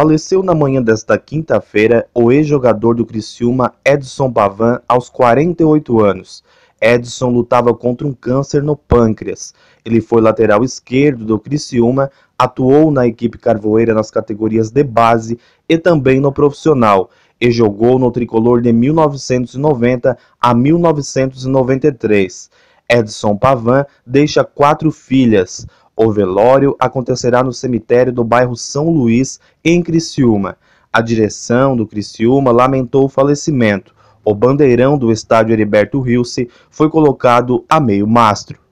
Faleceu na manhã desta quinta-feira o ex-jogador do Criciúma Edson Pavan aos 48 anos. Edson lutava contra um câncer no pâncreas. Ele foi lateral esquerdo do Criciúma, atuou na equipe carvoeira nas categorias de base e também no profissional, e jogou no tricolor de 1990 a 1993. Edson Pavan deixa quatro filhas. O velório acontecerá no cemitério do bairro São Luís, em Criciúma. A direção do Criciúma lamentou o falecimento. O bandeirão do estádio Heriberto Rilse foi colocado a meio mastro.